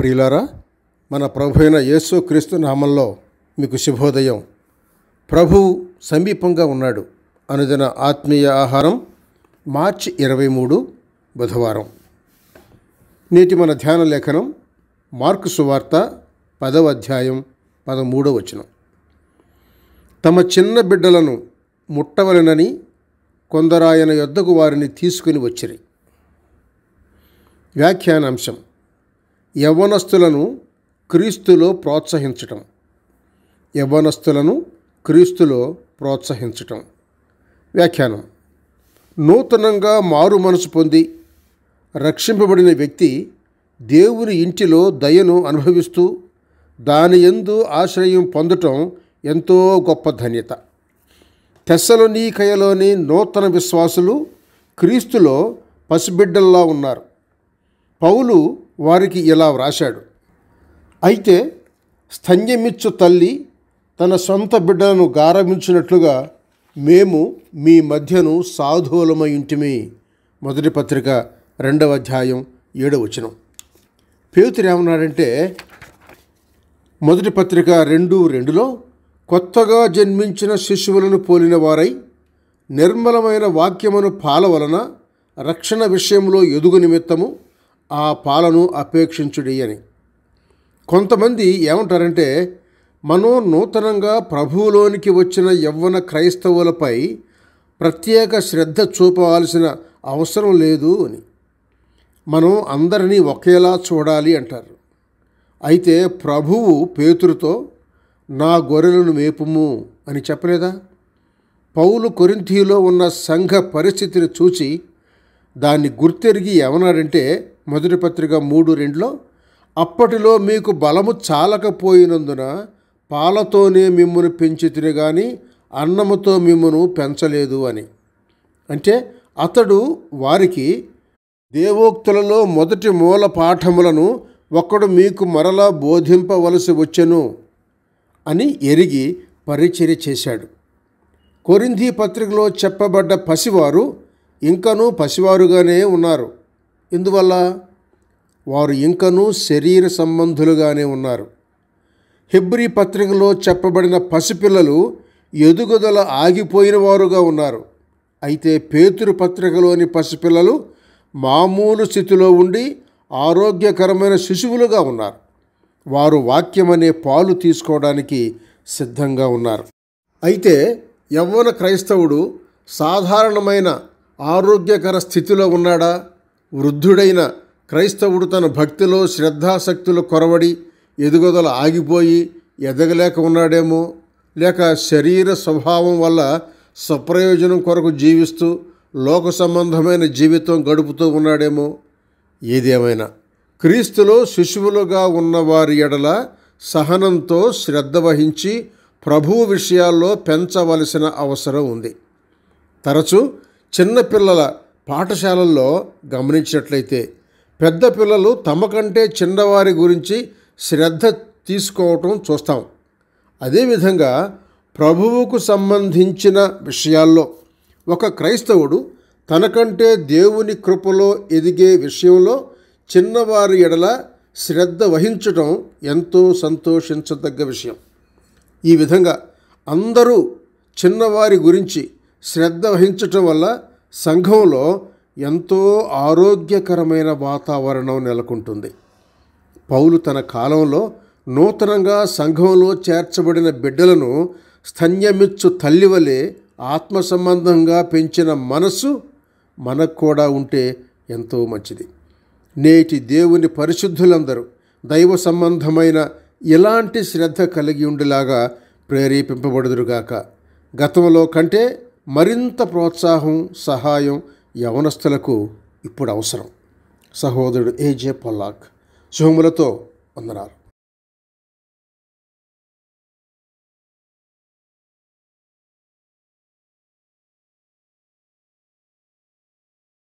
ప్రియులారా మన ప్రభు అయిన యేసుక్రీస్తు నామంలో మీకు శుభోదయం ప్రభువు సమీపంగా ఉన్నాడు అనుదిన ఆత్మీయ ఆహారం మార్చి ఇరవై మూడు బుధవారం నేటి మన ధ్యాన లేఖనం మార్కు సువార్త పదవ అధ్యాయం పదమూడవ వచనం తమ చిన్న బిడ్డలను ముట్టవలనని కొందరాయన యొద్దకు వారిని తీసుకుని వచ్చిరి వ్యాఖ్యానాంశం యవ్వనస్తులను క్రీస్తులో ప్రోత్సహించటం యవ్వనస్తులను క్రీస్తులో ప్రోత్సహించటం వ్యాఖ్యానం నూతనంగా మారు మనసు పొంది రక్షింపబడిన వ్యక్తి దేవుని ఇంటిలో దయను అనుభవిస్తూ దాని ఎందు ఆశ్రయం పొందటం ఎంతో గొప్ప ధన్యత తెస్సలనీకయలోని నూతన విశ్వాసులు క్రీస్తులో పసిబిడ్డల్లా ఉన్నారు పౌలు వారికి ఇలా వ్రాశాడు అయితే స్థంజమిచ్చు తల్లి తన సొంత బిడ్డలను గారంభించినట్లుగా మేము మీ మధ్యను సాధువులమై ఇంటిమి మొదటి పత్రిక రెండవ అధ్యాయం ఏడవ వచనం ఏమన్నాడంటే మొదటి పత్రిక రెండు రెండులో కొత్తగా జన్మించిన శిశువులను పోలిన వారై నిర్మలమైన వాక్యమును పాల వలన రక్షణ విషయంలో ఎదుగు నిమిత్తము ఆ పాలను అపేక్షించుడి అని కొంతమంది ఏమంటారంటే మనం నూతనంగా ప్రభువులోనికి వచ్చిన యవ్వన క్రైస్తవులపై ప్రత్యేక శ్రద్ధ చూపవలసిన అవసరం లేదు అని మనం అందరినీ ఒకేలా చూడాలి అంటారు అయితే ప్రభువు పేతురుతో నా గొర్రెలను మేపుము అని చెప్పలేదా పౌలు కొరింథీలో ఉన్న సంఘ పరిస్థితిని చూచి దాన్ని గుర్తెరిగి ఏమన్నాడంటే మొదటి పత్రిక మూడు రెండులో అప్పటిలో మీకు బలము చాలకపోయినందున పాలతోనే మిమ్మను పెంచితిని కానీ అన్నముతో మిమ్మను పెంచలేదు అని అంటే అతడు వారికి దేవోక్తులలో మొదటి మూల పాఠములను ఒకడు మీకు మరలా బోధింపవలసి వచ్చెను అని ఎరిగి పరిచర్య చేశాడు కొరింధీ పత్రికలో చెప్పబడ్డ పసివారు ఇంకనూ పసివారుగానే ఉన్నారు ఇందువల్ల వారు ఇంకనూ శరీర సంబంధులుగానే ఉన్నారు హెబ్రి పత్రికలో చెప్పబడిన పసిపిల్లలు ఎదుగుదల ఆగిపోయిన వారుగా ఉన్నారు అయితే పేతురు పత్రికలోని పసిపిల్లలు మామూలు స్థితిలో ఉండి ఆరోగ్యకరమైన శిశువులుగా ఉన్నారు వారు వాక్యమనే పాలు తీసుకోవడానికి సిద్ధంగా ఉన్నారు అయితే యవ్వన క్రైస్తవుడు సాధారణమైన ఆరోగ్యకర స్థితిలో ఉన్నాడా వృద్ధుడైన క్రైస్తవుడు తన భక్తిలో శ్రద్ధాశక్తులు కొరవడి ఎదుగుదల ఆగిపోయి ఎదగలేక ఉన్నాడేమో లేక శరీర స్వభావం వల్ల సప్రయోజనం కొరకు జీవిస్తూ లోక సంబంధమైన జీవితం గడుపుతూ ఉన్నాడేమో ఏదేమైనా క్రీస్తులో శిశువులుగా ఉన్నవారి ఎడల సహనంతో శ్రద్ధ వహించి ప్రభువు విషయాల్లో పెంచవలసిన అవసరం ఉంది తరచూ చిన్నపిల్లల పాఠశాలల్లో గమనించినట్లయితే పెద్ద పిల్లలు తమ కంటే చిన్నవారి గురించి శ్రద్ధ తీసుకోవటం చూస్తాం అదేవిధంగా ప్రభువుకు సంబంధించిన విషయాల్లో ఒక క్రైస్తవుడు తనకంటే దేవుని కృపలో ఎదిగే విషయంలో చిన్నవారి ఎడల శ్రద్ధ వహించటం ఎంతో సంతోషించదగ్గ విషయం ఈ విధంగా అందరూ చిన్నవారి గురించి శ్రద్ధ వహించటం వల్ల సంఘంలో ఎంతో ఆరోగ్యకరమైన వాతావరణం నెలకొంటుంది పౌలు తన కాలంలో నూతనంగా సంఘంలో చేర్చబడిన బిడ్డలను స్థన్యమిచ్చు తల్లివలే ఆత్మ సంబంధంగా పెంచిన మనస్సు మనకు కూడా ఉంటే ఎంతో మంచిది నేటి దేవుని పరిశుద్ధులందరూ దైవ సంబంధమైన ఇలాంటి శ్రద్ధ కలిగి ఉండేలాగా ప్రేరేపింపబడుదురుగాక గతంలో కంటే మరింత ప్రోత్సాహం సహాయం యవనస్తులకు ఇప్పుడు అవసరం సహోదరుడు ఏజే పొల్లాక్ శుభములతో వందనాలు